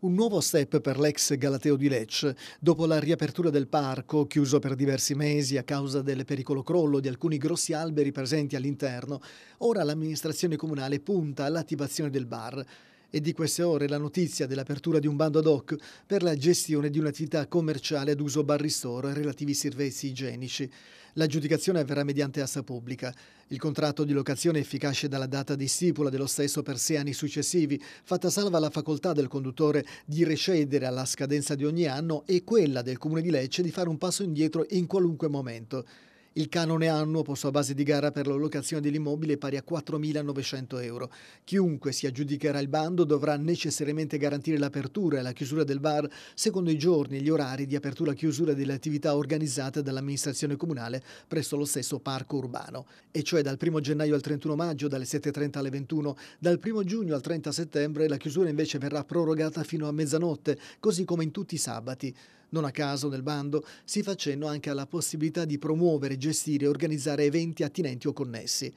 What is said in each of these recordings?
Un nuovo step per l'ex Galateo di Lecce. Dopo la riapertura del parco, chiuso per diversi mesi a causa del pericolo crollo di alcuni grossi alberi presenti all'interno, ora l'amministrazione comunale punta all'attivazione del bar. È di queste ore la notizia dell'apertura di un bando ad hoc per la gestione di un'attività commerciale ad uso bar ristore relativi servizi igienici. L'aggiudicazione avverrà mediante assa pubblica. Il contratto di locazione è efficace dalla data di stipula dello stesso per sei anni successivi, fatta salva la facoltà del conduttore di recedere alla scadenza di ogni anno e quella del Comune di Lecce di fare un passo indietro in qualunque momento. Il canone annuo posto a base di gara per la locazione dell'immobile è pari a 4.900 euro. Chiunque si aggiudicherà il bando dovrà necessariamente garantire l'apertura e la chiusura del bar secondo i giorni e gli orari di apertura e chiusura delle attività organizzate dall'amministrazione comunale presso lo stesso parco urbano, e cioè dal 1 gennaio al 31 maggio dalle 7.30 alle 21, dal 1 giugno al 30 settembre la chiusura invece verrà prorogata fino a mezzanotte, così come in tutti i sabati. Non a caso nel bando si fa cenno anche alla possibilità di promuovere, gestire e organizzare eventi attinenti o connessi.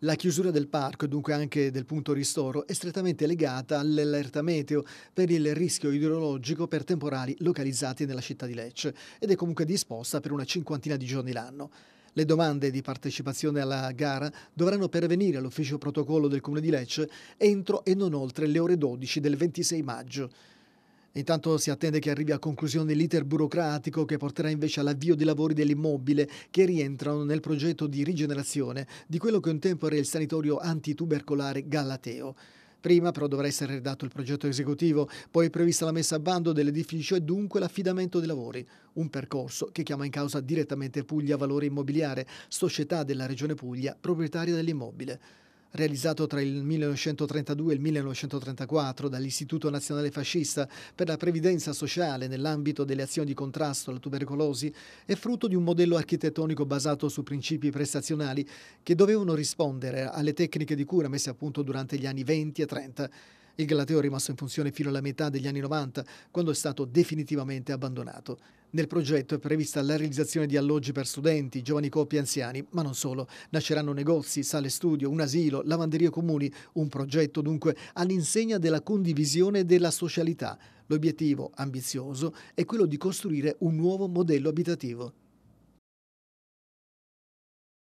La chiusura del parco e dunque anche del punto ristoro è strettamente legata all'allerta meteo per il rischio idrologico per temporali localizzati nella città di Lecce ed è comunque disposta per una cinquantina di giorni l'anno. Le domande di partecipazione alla gara dovranno pervenire all'ufficio protocollo del Comune di Lecce entro e non oltre le ore 12 del 26 maggio. Intanto si attende che arrivi a conclusione l'iter burocratico che porterà invece all'avvio dei lavori dell'immobile che rientrano nel progetto di rigenerazione di quello che un tempo era il sanitorio antitubercolare Galateo. Prima però dovrà essere redatto il progetto esecutivo, poi è prevista la messa a bando dell'edificio e dunque l'affidamento dei lavori, un percorso che chiama in causa direttamente Puglia Valore Immobiliare, società della Regione Puglia, proprietaria dell'immobile realizzato tra il 1932 e il 1934 dall'Istituto Nazionale Fascista per la Previdenza Sociale nell'ambito delle azioni di contrasto alla tubercolosi, è frutto di un modello architettonico basato su principi prestazionali che dovevano rispondere alle tecniche di cura messe a punto durante gli anni 20 e 30. Il Galateo è rimasto in funzione fino alla metà degli anni 90, quando è stato definitivamente abbandonato. Nel progetto è prevista la realizzazione di alloggi per studenti, giovani coppie e anziani, ma non solo. Nasceranno negozi, sale studio, un asilo, lavanderie comuni, un progetto dunque all'insegna della condivisione e della socialità. L'obiettivo, ambizioso, è quello di costruire un nuovo modello abitativo.